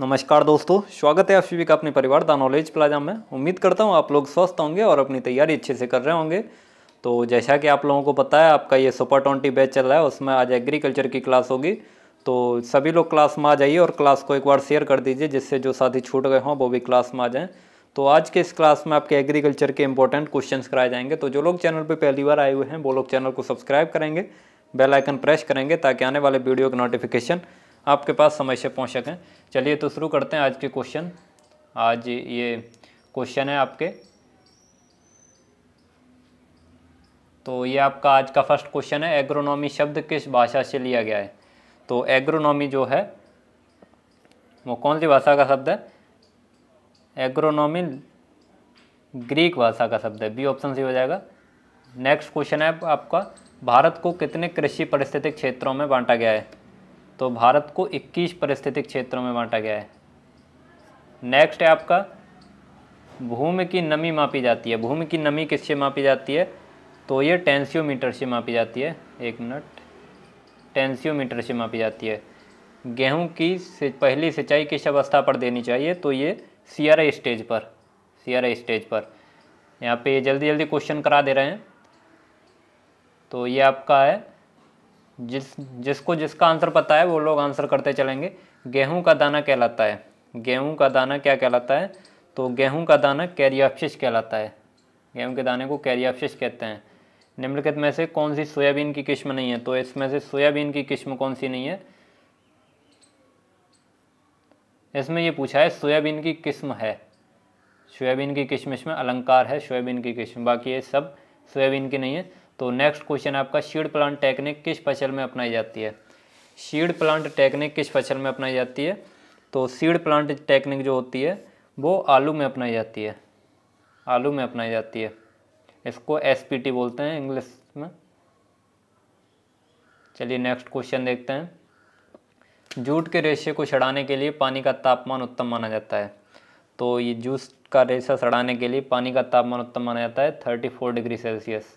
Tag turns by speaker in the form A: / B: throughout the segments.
A: नमस्कार दोस्तों स्वागत है आप सभी का अपने परिवार द नॉलेज प्लाजा में उम्मीद करता हूँ आप लोग स्वस्थ होंगे और अपनी तैयारी अच्छे से कर रहे होंगे तो जैसा कि आप लोगों को पता है आपका ये सुपर ट्वेंटी बैच चल रहा है उसमें आज एग्रीकल्चर की क्लास होगी तो सभी लोग क्लास में आ जाइए और क्लास को एक बार शेयर कर दीजिए जिससे जो साथी छूट गए हों वो भी क्लास में आ जाएँ तो आज के इस क्लास में आपके एग्रीकल्चर के इंपॉर्टेंट क्वेश्चन कराए जाएंगे तो जो लोग चैनल पर पहली बार आए हुए हैं वो लोग चैनल को सब्सक्राइब करेंगे बेलाइकन प्रेस करेंगे ताकि आने वाले वीडियो का नोटिफिकेशन आपके पास समय से पहुँच सकें चलिए तो शुरू करते हैं आज के क्वेश्चन आज ये क्वेश्चन है आपके तो ये आपका आज का फर्स्ट क्वेश्चन है एग्रोनॉमी शब्द किस भाषा से लिया गया है तो एग्रोनॉमी जो है वो कौन सी भाषा का शब्द है एग्रोनॉमी ग्रीक भाषा का शब्द है बी ऑप्शन सी हो जाएगा नेक्स्ट क्वेश्चन है आपका भारत को कितने कृषि परिस्थितिक क्षेत्रों में बांटा गया है तो भारत को 21 परिस्थितिक क्षेत्रों में बांटा गया है नेक्स्ट है आपका भूमि की नमी मापी जाती है भूमि की नमी किससे मापी जाती है तो ये टेंसियोमीटर से मापी जाती है एक मिनट टेंसियोमीटर से मापी जाती है गेहूं की पहली सिंचाई किस अवस्था पर देनी चाहिए तो ये सियरा स्टेज पर सियरा स्टेज पर यहाँ पे जल्दी जल्दी क्वेश्चन करा दे रहे हैं तो ये आपका है जिस जिसको जिसका आंसर पता है वो लोग आंसर करते चलेंगे गेहूं का दाना कहलाता है गेहूं का दाना क्या कहलाता है तो गेहूं का दाना कैरियाफिश कहलाता है गेहूं के दाने को कैरियाफिश कहते हैं निम्नलिखित में से कौन सी सोयाबीन की किस्म नहीं है तो इसमें से सोयाबीन की किस्म कौन सी नहीं है इसमें ये पूछा है सोयाबीन की किस्म है सोयाबीन की किस्म इसमें अलंकार है सोयाबीन की किस्म बाकी ये सब सोयाबीन की नहीं है तो नेक्स्ट क्वेश्चन आपका शीड प्लांट टेक्निक किस फसल में अपनाई जाती है शीड प्लांट टेक्निक किस फसल में अपनाई जाती है तो सीड प्लांट टेक्निक जो होती है वो आलू में अपनाई जाती है आलू में अपनाई जाती है इसको एस बोलते हैं इंग्लिश में चलिए नेक्स्ट क्वेश्चन देखते हैं जूट के रेशे को सड़ाने के लिए पानी का तापमान उत्तम माना जाता है तो ये जूस का रेशा सड़ाने के लिए पानी का तापमान उत्तम माना जाता है thirty four degree Celsius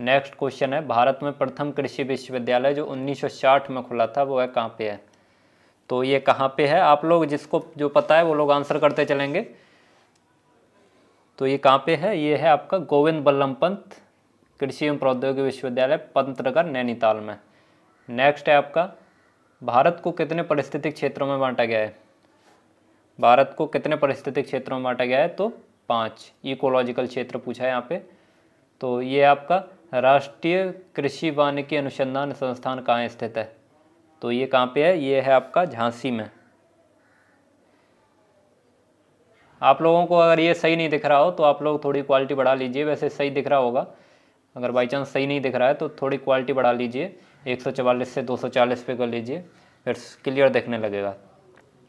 A: next question है भारत में प्रथम कृषि विश्वविद्यालय जो 1960 में खुला था वो है कहाँ पे है तो ये कहाँ पे है आप लोग जिसको जो पता है वो लोग आंसर करते चलेंगे तो ये कहाँ पे है ये है आपका गोविंद बल्लम पंत कृषि एवं प्रौद्योगिकी विश्वविद्यालय पंतनगर नैनीताल में नेक्स्ट है आपका भारत को कितने परिस्थितिक क्षेत्रों में बांटा गया है भारत को कितने परिस्थितिक क्षेत्रों में बांटा गया है तो पाँच इकोलॉजिकल क्षेत्र पूछा है यहाँ पे तो ये आपका राष्ट्रीय कृषि वानिकी अनुसंधान संस्थान कहाँ स्थित है तो ये कहाँ पे है ये है आपका झांसी में आप लोगों को अगर ये सही नहीं दिख रहा हो तो आप लोग थोड़ी क्वालिटी बढ़ा लीजिए वैसे सही दिख रहा होगा अगर बाई चांस सही नहीं दिख रहा है तो थोड़ी क्वालिटी बढ़ा लीजिए 144 से 240 पे कर लीजिए फिर क्लियर देखने लगेगा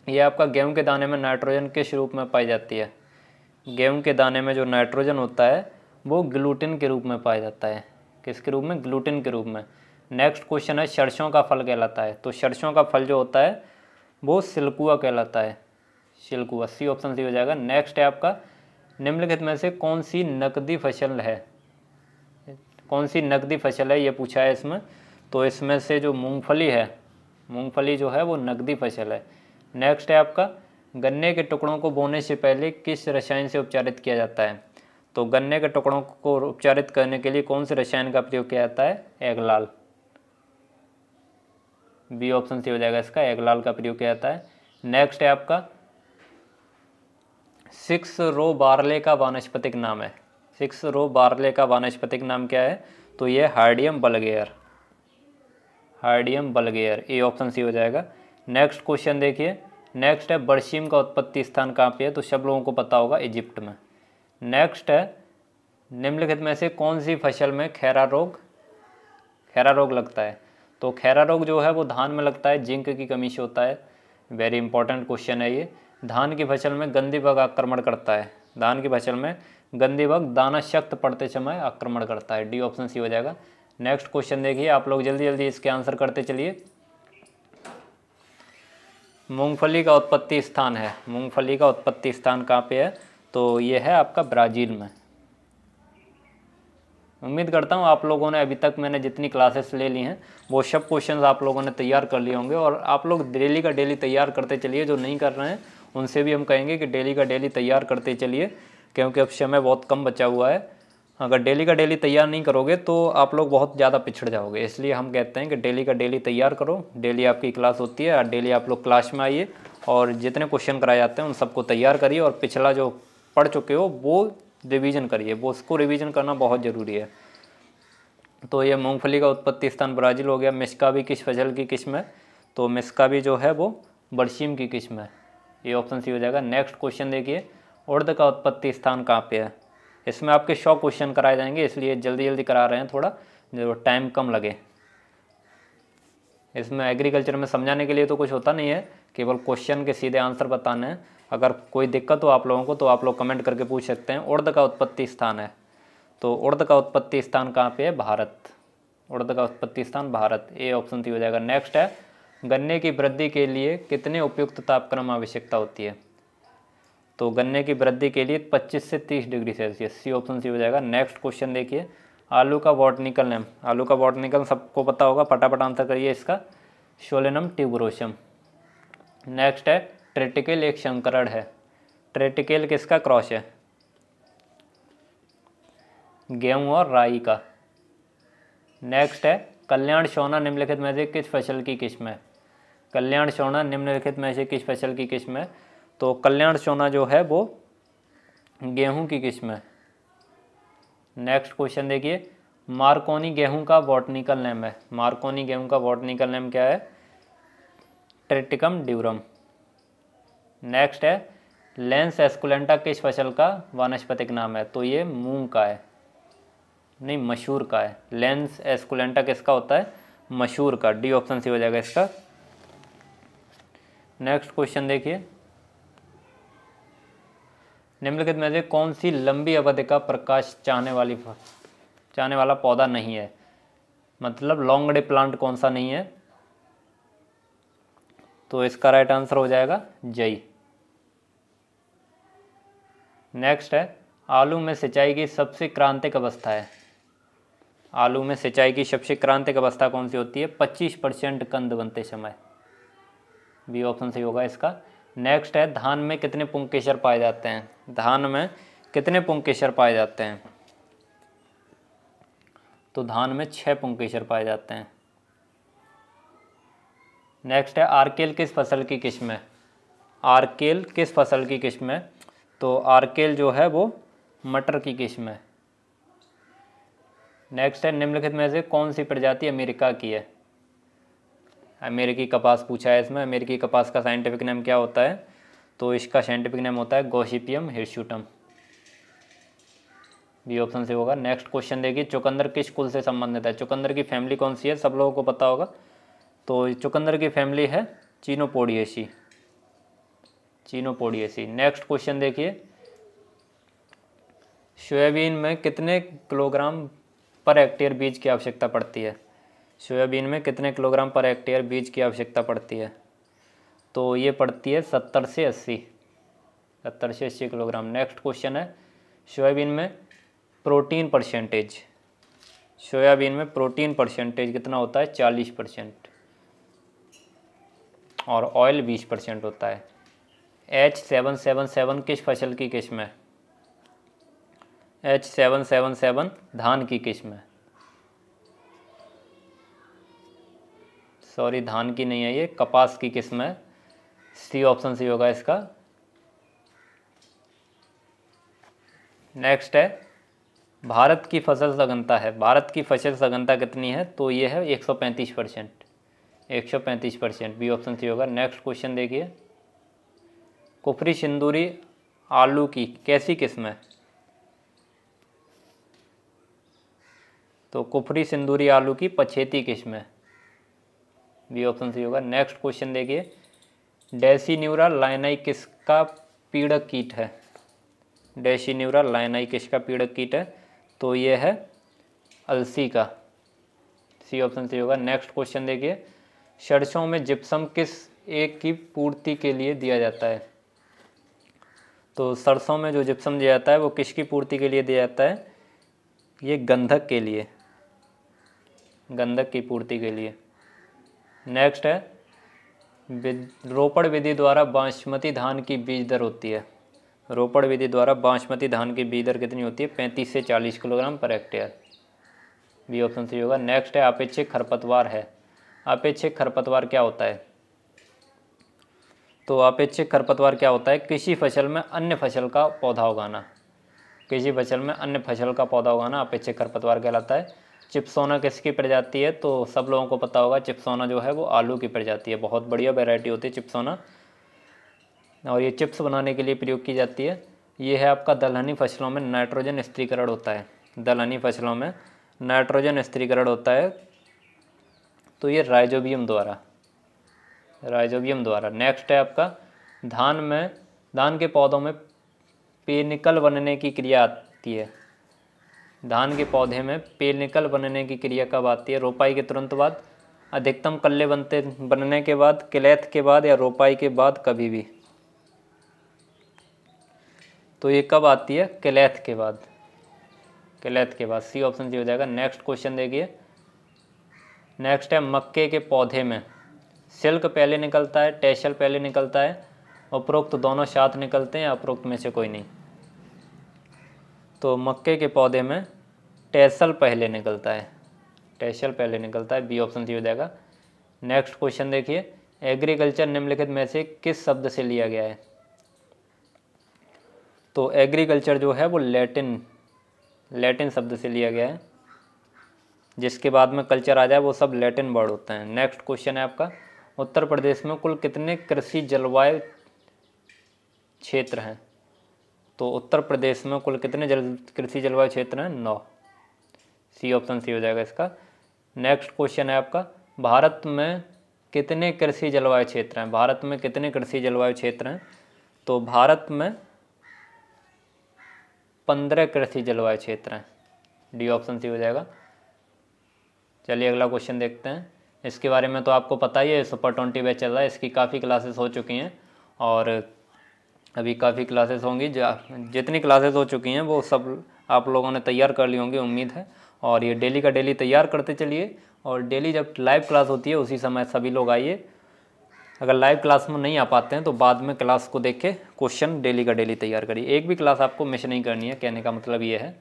A: ये आपका गेहूं के दाने में नाइट्रोजन किस रूप में पाई जाती है गेहूं के दाने में जो नाइट्रोजन होता है वो ग्लूटिन के रूप में पाया जाता है किसके रूप में ग्लूटिन के रूप में नेक्स्ट क्वेश्चन है सरसों का फल कहलाता है तो सरसों का फल जो होता है वो सिल्कुआ कहलाता है सिल्कुआ सी ऑप्शन सी हो जाएगा नेक्स्ट है आपका निम्नलिखित में से कौन सी नकदी फसल है कौन सी नकदी फसल है ये पूछा है इसमें तो इसमें से जो मूंगफली है मूंगफली जो है वो नकदी फसल है नेक्स्ट है आपका गन्ने के टुकड़ों को बोने से पहले किस रसायन से उपचारित किया जाता है तो गन्ने के टुकड़ों को उपचारित करने के लिए कौन से रसायन का प्रयोग किया जाता है एगलाल बी ऑप्शन सी हो जाएगा इसका एगलाल का प्रयोग किया जाता है नेक्स्ट है आपका सिक्स रो बारले का वानस्पतिक नाम है सिक्स रो बारले का वानस्पतिक नाम क्या है तो ये हार्डियम बलगेयर हार्डियम बलगेयर ए ऑप्शन सी हो जाएगा नेक्स्ट क्वेश्चन देखिए नेक्स्ट है बरसीम का उत्पत्ति स्थान कहाँ पे है तो सब लोगों को पता होगा इजिप्ट में नेक्स्ट है निम्नलिखित में से कौन सी फसल में खैरा रोग खैरा रोग लगता है तो खैरा रोग जो है वो धान में लगता है जिंक की कमी से होता है वेरी इंपॉर्टेंट क्वेश्चन है ये धान की फसल में गंदी बग आक्रमण करता है धान की फसल में गंदी बग दाना शक्त पड़ते समय आक्रमण करता है डी ऑप्शन सी हो जाएगा नेक्स्ट क्वेश्चन देखिए आप लोग जल्दी जल्दी इसके आंसर करते चलिए मूंगफली का उत्पत्ति स्थान है मूंगफली का उत्पत्ति स्थान कहाँ पे है तो ये है आपका ब्राज़ील में उम्मीद करता हूँ आप लोगों ने अभी तक मैंने जितनी क्लासेस ले ली हैं वो सब क्वेश्चंस आप लोगों ने तैयार कर लिए होंगे और आप लोग डेली का डेली तैयार करते चलिए जो नहीं कर रहे हैं उनसे भी हम कहेंगे कि डेली का डेली तैयार करते चलिए क्योंकि अब समय बहुत कम बचा हुआ है अगर डेली का डेली तैयार नहीं करोगे तो आप लोग बहुत ज़्यादा पिछड़ जाओगे इसलिए हम कहते हैं कि डेली का डेली तैयार करो डेली आपकी क्लास होती है डेली आप लोग क्लास में आइए और जितने क्वेश्चन कराए जाते हैं उन सबको तैयार करिए और पिछला जो पढ़ चुके हो वो रिवीजन करिए वो उसको रिवीजन करना बहुत ज़रूरी है तो ये मूंगफली का उत्पत्ति स्थान ब्राज़ील हो गया मिसका भी किस फसल की किस्म है तो मिसका भी जो है वो बरसीम की किस्म है ये ऑप्शन सी हो जाएगा नेक्स्ट क्वेश्चन देखिए उर्द का उत्पत्ति स्थान कहाँ पे है इसमें आपके सौ क्वेश्चन कराए जाएंगे इसलिए जल्दी जल्दी करा रहे हैं थोड़ा जो टाइम कम लगे इसमें एग्रीकल्चर में समझाने के लिए तो कुछ होता नहीं है केवल क्वेश्चन के सीधे आंसर बताने हैं अगर कोई दिक्कत हो आप लोगों को तो आप लोग कमेंट करके पूछ सकते हैं उर्द का उत्पत्ति स्थान है तो उर्द का उत्पत्ति स्थान कहाँ पे है भारत उर्द का उत्पत्ति स्थान भारत ए ऑप्शन सी हो जाएगा नेक्स्ट है गन्ने की वृद्धि के लिए कितने उपयुक्त तापक्रम आवश्यकता होती है तो गन्ने की वृद्धि के लिए पच्चीस से तीस degree Celsius C option C हो जाएगा नेक्स्ट क्वेश्चन देखिए आलू का बॉटनिकल नेम आलू का बॉटनिकल सबको पता होगा फटाफट आंसर करिए इसका शोलेनम ट्यूबरोशम नेक्स्ट है ट्रेटिकल एक संकरण है ट्रेटिकल किसका क्रॉस है गेहूं और राई का नेक्स्ट है कल्याण सोना निम्नलिखित में से किस फसल की किस्म है कल्याण सोना निम्नलिखित में से किस फसल की किस्म है तो कल्याण सोना जो है वो गेहूं की किस्म है नेक्स्ट क्वेश्चन देखिए मार्कोनी गेहूं का बॉटनिकल नेम है मार्कोनी गेहूं का बॉटनिकल नेम क्या है ट्रेटिकम ड्यूरम नेक्स्ट है लेंस एस्कुलेंटा किस फसल का वानस्पतिक नाम है तो ये मूंग का है नहीं मशहूर का है लेंस एस्कुलेंटा किसका होता है मशहूर का डी ऑप्शन सी हो जाएगा इसका नेक्स्ट क्वेश्चन देखिए निम्नलिखित में से कौन सी लंबी अवधि का प्रकाश चाहने वाली चाहने वाला पौधा नहीं है मतलब लॉन्ग डे प्लांट कौन सा नहीं है तो इसका राइट आंसर हो जाएगा जई नेक्स्ट है आलू में सिंचाई की सबसे क्रांतिक अवस्था है आलू में सिंचाई की सबसे क्रांतिक अवस्था कौन सी होती है पच्चीस परसेंट कंद बनते समय बी ऑप्शन सही होगा इसका नेक्स्ट है धान में कितने पुंकेशर पाए जाते हैं धान में कितने पुंकेशर पाए जाते हैं तो धान में छः पुंकेशर पाए जाते हैं नेक्स्ट है आरकेल किस फसल की किस्म है आरकेल किस फसल की किस्म है तो आर्केल जो है वो मटर की किस्म है नेक्स्ट है निम्नलिखित में से कौन सी प्रजाति अमेरिका की है अमेरिकी कपास पूछा है इसमें अमेरिकी कपास का साइंटिफिक नेम क्या होता है तो इसका साइंटिफिक नेम होता है गोशिपियम हिरशुटम बी ऑप्शन से होगा नेक्स्ट क्वेश्चन देखिए चुकंदर किस कुल से संबंधित है चुकंदर की फैमिली कौन सी है सब लोगों को पता होगा तो चुकंदर की फैमिली है चीनोपोडियशी चीनोपोडियसी नेक्स्ट क्वेश्चन देखिए सोयाबीन में कितने किलोग्राम पर हेक्टेयर बीज की आवश्यकता पड़ती है सोयाबीन में कितने किलोग्राम पर हेक्टेयर बीज की आवश्यकता पड़ती है तो ये पड़ती है सत्तर से अस्सी सत्तर से अस्सी किलोग्राम नेक्स्ट क्वेश्चन है सोयाबीन में प्रोटीन परसेंटेज सोयाबीन में प्रोटीन परसेंटेज कितना होता है चालीस परसेंट और ऑयल बीस परसेंट होता है एच सेवन सेवन सेवन किस फसल की किस्म है एच सेवन सेवन सेवन धान की किस्म है सॉरी धान की नहीं है ये कपास की किस्म है सी ऑप्शन सी होगा इसका नेक्स्ट है भारत की फसल सघनता है भारत की फसल सघनता कितनी है तो ये है 135 percent 135 percent B option C होगा नेक्स्ट क्वेश्चन देखिए कुफरी सिंदूरी आलू की कैसी किस्म है तो कुफरी सिंदूरी आलू की पछेती किस्म है बी ऑप्शन सही होगा नेक्स्ट क्वेश्चन देखिए डेसी न्यूरा लाइनाई किसका पीड़क कीट है डेसी न्यूरा लाइनाई किसका पीड़क कीट है तो ये है अलसी का सी ऑप्शन सही होगा नेक्स्ट क्वेश्चन देखिए सरसों में जिप्सम किस एक की पूर्ति के लिए दिया जाता है तो सरसों में जो जिप्सम दिया जाता है वो किसकी पूर्ति के लिए दिया जाता है ये गंधक के लिए गंधक की पूर्ति के लिए नेक्स्ट है रोपण विधि द्वारा बासमती धान की बीज दर होती है रोपण विधि द्वारा बासमती धान की बीज दर कितनी होती है पैंतीस से चालीस kilogram per hectare B option सही होगा नेक्स्ट है अपेक्षित खरपतवार है अपेक्षित खरपतवार क्या होता है तो अपेक्षित खरपतवार क्या होता है किसी फसल में अन्य फसल का पौधा उगाना किसी फसल में अन्य फसल का पौधा उगाना अपेक्षित खरपतवार कहलाता है चिप्सोना किसकी प्रजाति है तो सब लोगों को पता होगा चिप्सोना जो है वो आलू की प्रजाति है बहुत बढ़िया वेराइटी होती है चिप्सोना और ये चिप्स बनाने के लिए प्रयोग की जाती है ये है आपका दलहनी फसलों में नाइट्रोजन स्त्रीकरण होता है दलहनी फसलों में नाइट्रोजन स्त्रीकरण होता है तो ये राइजोबियम द्वारा राइजोबियम द्वारा नेक्स्ट है आपका धान में धान के पौधों में पेनिकल बनने की क्रिया आती है धान के पौधे में पेनिकल बनने की क्रिया कब आती है रोपाई के तुरंत बाद अधिकतम कल्ले बनते बनने के बाद किलेथ के बाद या रोपाई के बाद कभी भी तो ये कब आती है किलेथ के बाद किलेथ के बाद सी ऑप्शन सी हो जाएगा नेक्स्ट क्वेश्चन देखिए नेक्स्ट है मक्के के पौधे में सिल्क पहले निकलता है टेशल पहले निकलता है उपरोक्त दोनों साथ निकलते हैं उपरोक्त में से कोई नहीं तो मक्के के पौधे में टेसल पहले निकलता है टेसल पहले निकलता है बी ऑप्शन सही हो जाएगा नेक्स्ट क्वेश्चन देखिए एग्रीकल्चर निम्नलिखित में से किस शब्द से लिया गया है तो एग्रीकल्चर जो है वो लैटिन लैटिन शब्द से लिया गया है जिसके बाद में कल्चर आ जाए वो सब लैटिन वर्ड होते हैं नेक्स्ट क्वेश्चन है आपका उत्तर प्रदेश में कुल कितने कृषि जलवायु क्षेत्र हैं तो उत्तर प्रदेश में कुल कितने जल कृषि जलवायु क्षेत्र हैं नौ सी ऑप्शन सी हो जाएगा इसका नेक्स्ट क्वेश्चन है आपका भारत में कितने कृषि जलवायु क्षेत्र हैं भारत में कितने कृषि जलवायु क्षेत्र हैं तो भारत में पंद्रह कृषि जलवायु क्षेत्र हैं डी ऑप्शन सी हो जाएगा चलिए अगला क्वेश्चन देखते हैं इसके बारे में तो आपको पता ही है सुपर ट्वेंटी बैच चल रहा है इसकी काफ़ी क्लासेस हो चुकी हैं और अभी काफ़ी क्लासेस होंगी जितनी क्लासेस हो चुकी हैं वो सब आप लोगों ने तैयार कर ली होंगी उम्मीद है और ये डेली का डेली तैयार करते चलिए और डेली जब लाइव क्लास होती है उसी समय सभी लोग आइए अगर लाइव क्लास में नहीं आ पाते हैं तो बाद में क्लास को देख के क्वेश्चन डेली का डेली तैयार करिए एक भी क्लास आपको मिस नहीं करनी है कहने का मतलब ये है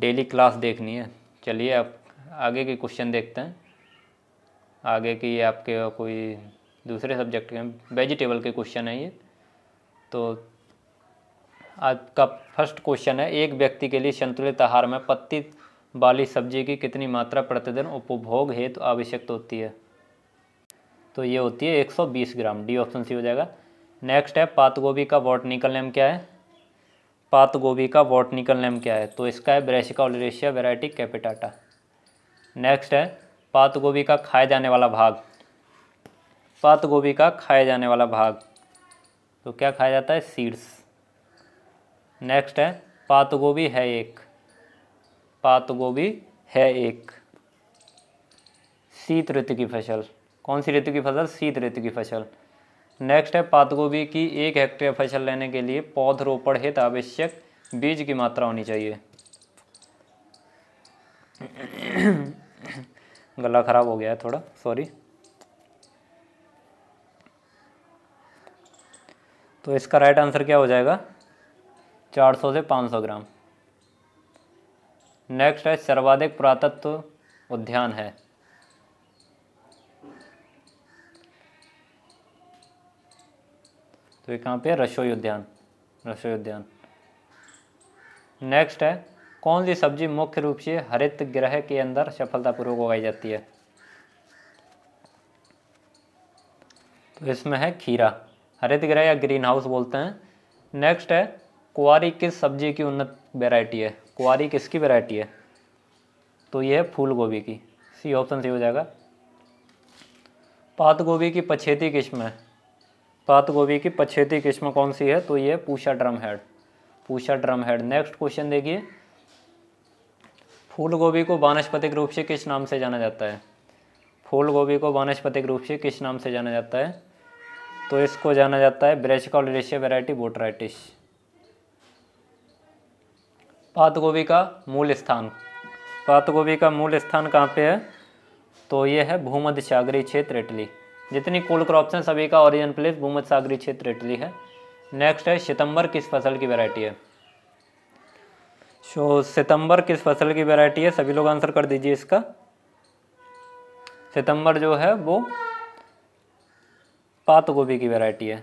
A: डेली क्लास देखनी है चलिए आप आगे के क्वेश्चन देखते हैं आगे की ये आपके कोई दूसरे सब्जेक्ट के वेजिटेबल के क्वेश्चन है ये तो आज का फर्स्ट क्वेश्चन है एक व्यक्ति के लिए संतुलित आहार में पत्ती वाली सब्जी की कितनी मात्रा प्रतिदिन उपभोग हेतु तो आवश्यक होती है तो ये होती है 120 ग्राम डी ऑप्शन सी हो जाएगा नेक्स्ट है पात गोभी का वॉटनिकल नेम क्या है पात गोभी का वॉटनिकल नेम क्या है तो इसका है brassica oleracea variety capitata next है पात गोभी का खाया जाने वाला भाग पात गोभी का खाया जाने वाला भाग तो क्या खाया जाता है सीड्स नेक्स्ट है पात गोभी है एक पात गोभी है एक शीत ऋतु की फसल कौन सी ऋतु की फसल शीत ऋतु की फसल नेक्स्ट है पात गोभी की एक हेक्टेयर फसल लेने के लिए पौधरोपण हित आवश्यक बीज की मात्रा होनी चाहिए गला ख़राब हो गया है थोड़ा सॉरी तो इसका राइट आंसर क्या हो जाएगा 400 से 500 ग्राम नेक्स्ट है सर्वाधिक पुरातत्व उद्यान है तो ये कहाँ पे है रसोई उद्यान रसोई उद्यान नेक्स्ट है कौन सी सब्जी मुख्य रूप से हरित ग्रह के अंदर सफलतापूर्वक उगाई जाती है तो इसमें है खीरा हरित ग्रह या ग्रीन हाउस बोलते हैं नेक्स्ट है कुआरी किस सब्जी की उन्नत वेराइटी है कुआरी किसकी वेराइटी है तो यह है फूल गोभी की सी ऑप्शन सी हो जाएगा पात गोभी की पछेती किस्म है पात गोभी की पछेती किस्म कौन सी है तो ये Pusa drum head Pusa drum head next question देखिए फूल गोभी को वानस्पतिक रूप से किस नाम से जाना जाता है फूल गोभी को वानस्पतिक रूप से किस नाम से जाना जाता है तो इसको जाना जाता है रेशिया वेराइटी बोटराइटिस पात गोभी का मूल स्थान पात गोभी का मूल स्थान कहाँ पे है तो ये है भूमध्य सागरी क्षेत्र इटली जितनी कुल क्रॉप्स हैं सभी का ओरिजिन प्लेस भूमध्य सागरी क्षेत्र इटली है नेक्स्ट है सितंबर किस फसल की वैरायटी है सो सितंबर किस फसल की वैरायटी है सभी लोग आंसर कर दीजिए इसका सितंबर जो है वो पात गोभी की वैरायटी है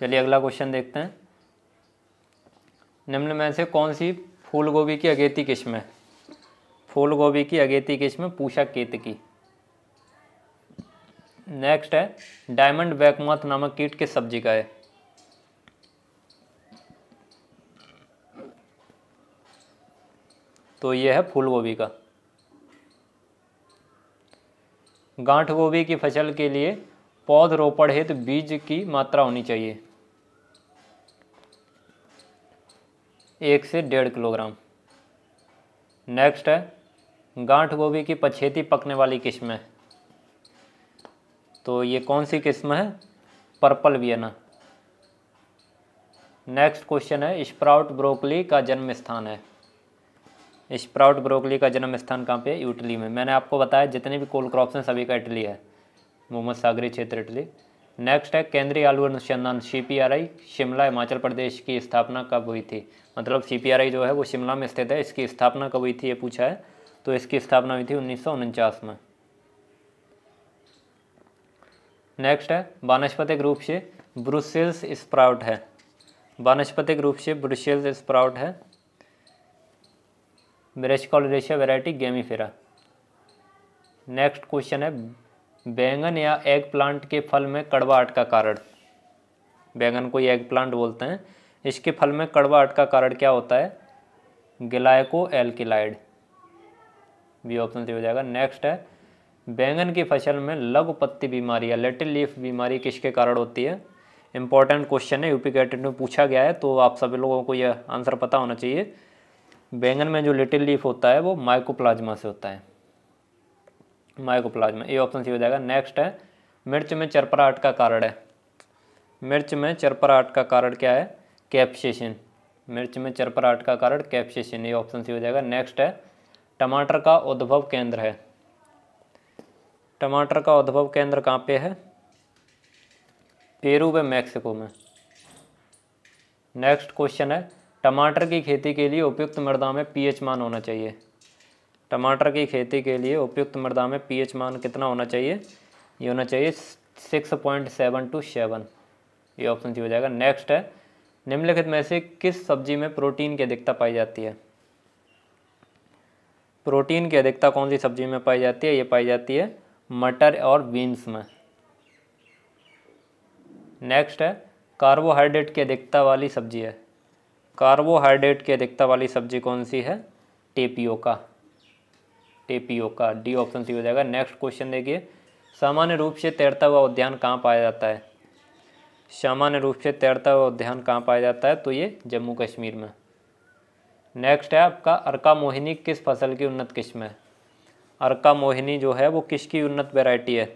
A: चलिए अगला क्वेश्चन देखते हैं निम्न में से कौन सी फूल गोभी की अगेती किस्म है फूल गोभी की अगेती किस्म पूषा केत की नेक्स्ट है डायमंड बैकमथ नामक कीट किस सब्जी का है तो ये है फूल गोभी का गांठ गोभी की फसल के लिए पौध रोपण हेतु तो बीज की मात्रा होनी चाहिए एक से डेढ़ किलोग्राम नेक्स्ट है गांठ गोभी की पछेती पकने वाली किस्म है तो ये कौन सी किस्म है पर्पल वियना नेक्स्ट क्वेश्चन है स्प्राउट ब्रोकली का जन्म स्थान है स्प्राउट ब्रोकली का जन्म स्थान कहाँ पे इटली में मैंने आपको बताया जितने भी कोल क्रॉप्स हैं सभी का इटली है मोहम्मद सागरी क्षेत्र इटली नेक्स्ट है केंद्रीय आलू अनुसंधान सी शिमला हिमाचल प्रदेश की स्थापना कब हुई थी मतलब सी जो है वो शिमला में स्थित है इसकी स्थापना कब हुई थी ये पूछा है तो इसकी स्थापना हुई थी उन्नीस में नेक्स्ट है वानस्पतिक रूप से ब्रुसेल्स स्प्राउट है वानस्पतिक रूप से ब्रुसेल्स स्प्राउट है brassica variety gemmifera next question है बैंगन या एग प्लांट के फल में कड़वाहट का कारण बैंगन को एग प्लांट बोलते हैं इसके फल में कड़वाहट का कारण क्या होता है गिलायको एल्किलाइड भी ऑप्शन सी हो जाएगा नेक्स्ट है बैंगन की फसल में लघु पत्ती बीमारी या लिटिल लीफ बीमारी किसके कारण होती है इंपॉर्टेंट क्वेश्चन है यूपी कैटेट में पूछा गया है तो आप सभी लोगों को यह आंसर पता होना चाहिए बैंगन में जो लिटिल लीफ होता है वो माइकोप्लाज्मा से होता है माइकोप्लाज्मा ये ऑप्शन सी हो जाएगा नेक्स्ट है मिर्च में चरपराहट का कारण है मिर्च में चरपराहट का कारण क्या है कैप्सिशन मिर्च में चरपराहट का कारण कैप्सिशन ये ऑप्शन सी हो जाएगा नेक्स्ट है टमाटर का उद्भव केंद्र है टमाटर का उद्भव केंद्र कहाँ पे है पेरू व मैक्सिको में नेक्स्ट क्वेश्चन है टमाटर की खेती के लिए उपयुक्त मृदा में पीएच मान होना चाहिए टमाटर की खेती के लिए उपयुक्त मृदा में पीएच मान कितना होना चाहिए ये होना चाहिए six point seven two seven ये ऑप्शन सी हो जाएगा नेक्स्ट है निम्नलिखित में से किस सब्जी में प्रोटीन की अधिकता पाई जाती है प्रोटीन की अधिकता कौन सी सब्जी में पाई जाती है ये पाई जाती है मटर और बीन्स में नेक्स्ट है कार्बोहाइड्रेट की अधिकता वाली सब्जी है कार्बोहाइड्रेट की अधिकता वाली सब्जी कौन सी है tapioca tapioca D option C हो जाएगा नेक्स्ट क्वेश्चन देखिए सामान्य रूप से तैरता हुआ उद्यान कहाँ पाया जाता है सामान्य रूप से तैरता हुआ उद्यान कहाँ पाया जाता है तो ये जम्मू कश्मीर में नेक्स्ट है आपका अरका मोहिनी किस फसल की उन्नत किस्म है अर्का मोहिनी जो है वो किसकी उन्नत वेराइटी है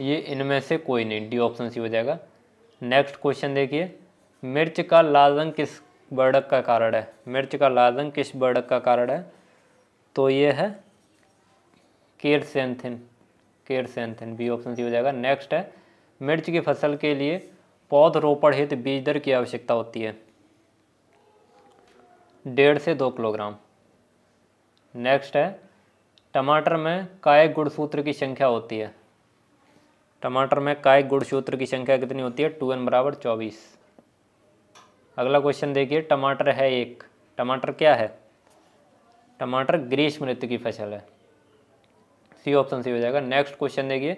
A: ये इनमें से कोई नहीं डी ऑप्शन सी हो जाएगा नेक्स्ट क्वेश्चन देखिए मिर्च का लाल रंग किस बढ़क का कारण है मिर्च का लाल रंग किस बढ़क का कारण है तो ये है केरसेंथिन केरसेंथिन बी ऑप्शन सी हो जाएगा नेक्स्ट है मिर्च की फसल के लिए पौध रोपण हित बीज दर की आवश्यकता होती है डेढ़ से दो किलोग्राम नेक्स्ट है टमाटर में काय गुणसूत्र की संख्या होती है टमाटर में काय गुणसूत्र की संख्या कितनी होती है टू एन बराबर चौबीस अगला क्वेश्चन देखिए टमाटर है एक टमाटर क्या है टमाटर ग्रीष्म ऋतु की फसल है सी ऑप्शन सी हो जाएगा नेक्स्ट क्वेश्चन देखिए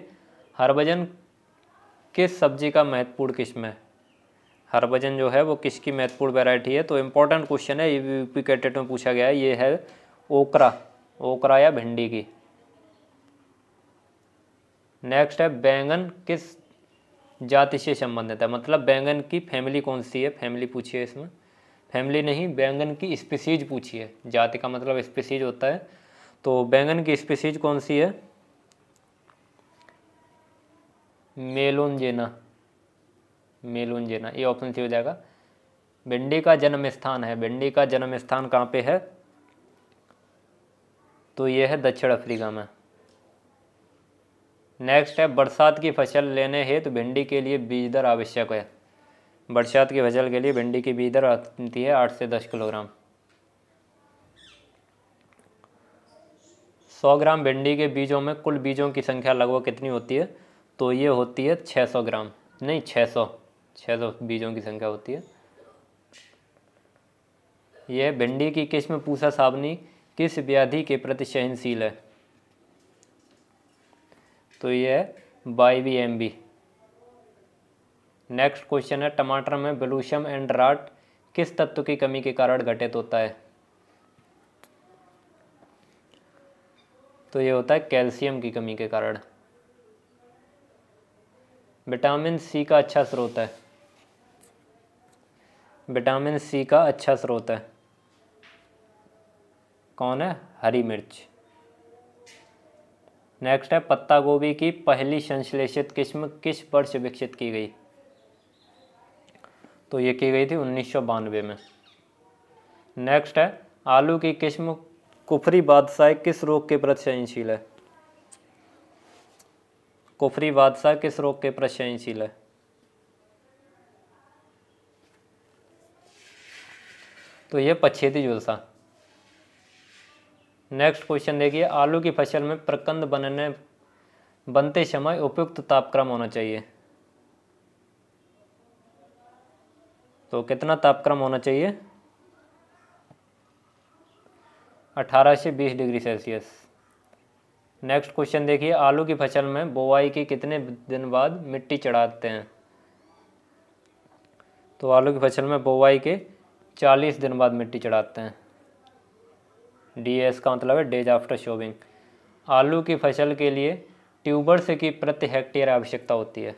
A: हरभजन किस सब्जी का महत्वपूर्ण किस्म है हरभजन जो है वो किसकी महत्वपूर्ण वैरायटी है तो इम्पोर्टेंट क्वेश्चन है ये भी यूपी कैटेट में पूछा गया है ये है ओकरा ओकरा या भिंडी की नेक्स्ट है बैंगन किस जाति से संबंधित है मतलब बैंगन की फैमिली कौन सी है फैमिली पूछिए इसमें फैमिली नहीं बैंगन की स्पीसीज पूछिए जाति का मतलब स्पीसीज होता है तो बैंगन की स्पीसीज कौन सी है मेलोनजेना मेलोनजेना ये ऑप्शन सी हो जाएगा भिंडी का जन्म स्थान है भिंडी का जन्म स्थान कहाँ पे है तो यह है दक्षिण अफ्रीका में नेक्स्ट है बरसात की फसल लेने हेतु तो भिंडी के लिए बीज दर आवश्यक है बरसात की फसल के लिए भिंडी की बीज दर आती है आठ से दस किलोग्राम सौ ग्राम भिंडी के बीजों में कुल बीजों की संख्या लगभग कितनी होती है तो ये होती है छः सौ ग्राम नहीं छः सौ छः सौ बीजों की संख्या होती है यह भिंडी की किस्म पूसा साबनी किस व्याधि के प्रति सहनशील है तो ये है by B M B next question है टमाटर में बेलूशम एंड राट किस तत्व की कमी के कारण घटित होता है तो ये होता है कैल्शियम की कमी के कारण विटामिन सी का अच्छा स्रोत है विटामिन सी का अच्छा स्रोत है कौन है हरी मिर्च नेक्स्ट है पत्ता गोभी की पहली संश्लेषित किस्म किस वर्ष विकसित की गई तो ये की गई थी उन्नीस में नेक्स्ट है आलू की किस्म कुफरी बादशाह किस रोग के प्रति सहनशील है कुफरी बादशाह किस रोग के प्रति सहनशील है तो ये पछेती जुलसा नेक्स्ट क्वेश्चन देखिए आलू की फसल में प्रकंद बनने बनते समय उपयुक्त तापक्रम होना चाहिए तो कितना तापक्रम होना चाहिए 18 से 20 डिग्री सेल्सियस नेक्स्ट क्वेश्चन देखिए आलू की फसल में बोवाई के कितने दिन बाद मिट्टी चढ़ाते हैं तो आलू की फसल में बोवाई के 40 दिन बाद मिट्टी चढ़ाते हैं डी एस का मतलब है डेज आफ्टर शोविंग आलू की फसल के लिए ट्यूबर्स की प्रति हेक्टेयर आवश्यकता होती है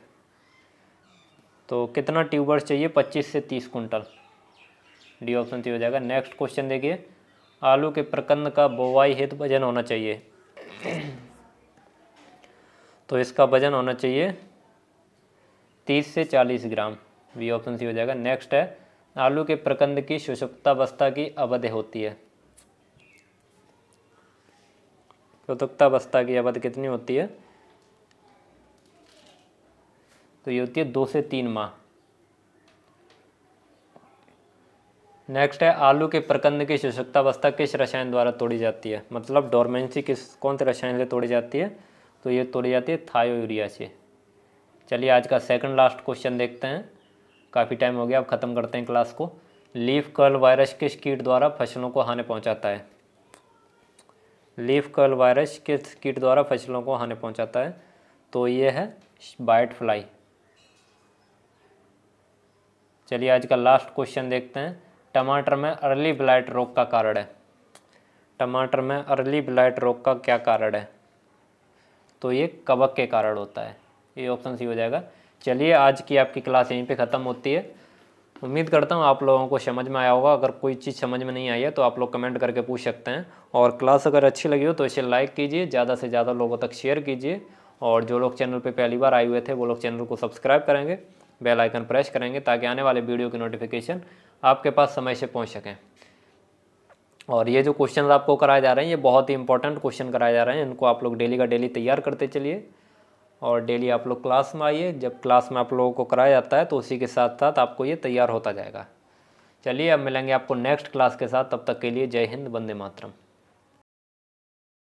A: तो कितना ट्यूबर्स चाहिए पच्चीस से तीस कुंटल डी ऑप्शन सी हो जाएगा नेक्स्ट क्वेश्चन देखिए आलू के प्रकंद का बोवाई हित वजन होना चाहिए तो इसका वजन होना चाहिए तीस से चालीस ग्राम बी ऑप्शन सी हो जाएगा नेक्स्ट है आलू के प्रकंद की सुषुप्तावस्था की अवधि होती है कृतुक्तावस्था की अवधि कितनी होती है तो ये होती है दो से तीन माह नेक्स्ट है आलू के प्रकंद की सुषुप्तावस्था किस रसायन द्वारा तोड़ी जाती है मतलब डोरमेंसी किस कौन से रसायन से तोड़ी जाती है तो ये तोड़ी जाती है यूरिया से चलिए आज का सेकंड लास्ट क्वेश्चन देखते हैं काफ़ी टाइम हो गया अब ख़त्म करते हैं क्लास को लीफ कर्ल वायरस किस कीट द्वारा फसलों को हानि पहुंचाता है लीफ कर्ल वायरस किस कीट द्वारा फसलों को हानि पहुंचाता है तो ये है बाइट फ्लाई चलिए आज का लास्ट क्वेश्चन देखते हैं टमाटर में अर्ली ब्लाइट रोग का कारण है टमाटर में अर्ली ब्लाइट रोग का क्या कारण है तो ये कवक के कारण होता है ये ऑप्शन सी हो जाएगा चलिए आज की आपकी क्लास यहीं पे ख़त्म होती है उम्मीद करता हूँ आप लोगों को समझ में आया होगा अगर कोई चीज़ समझ में नहीं आई है तो आप लोग कमेंट करके पूछ सकते हैं और क्लास अगर अच्छी लगी हो तो इसे लाइक कीजिए ज़्यादा से ज़्यादा लोगों तक शेयर कीजिए और जो लोग चैनल पर पहली बार आए हुए थे वो लोग चैनल को सब्सक्राइब करेंगे बेल आइकन प्रेस करेंगे ताकि आने वाले वीडियो की नोटिफिकेशन आपके पास समय से पहुँच सकें और ये जो क्वेश्चन आपको कराए जा रहे हैं ये बहुत ही इंपॉर्टेंट क्वेश्चन कराए जा रहे हैं इनको आप लोग डेली का डेली तैयार करते चलिए और डेली आप लोग क्लास में आइए जब क्लास में आप लोगों को कराया जाता है तो उसी के साथ साथ आपको ये तैयार होता जाएगा चलिए अब मिलेंगे आपको नेक्स्ट क्लास के साथ तब तक के लिए जय हिंद वंदे मातरम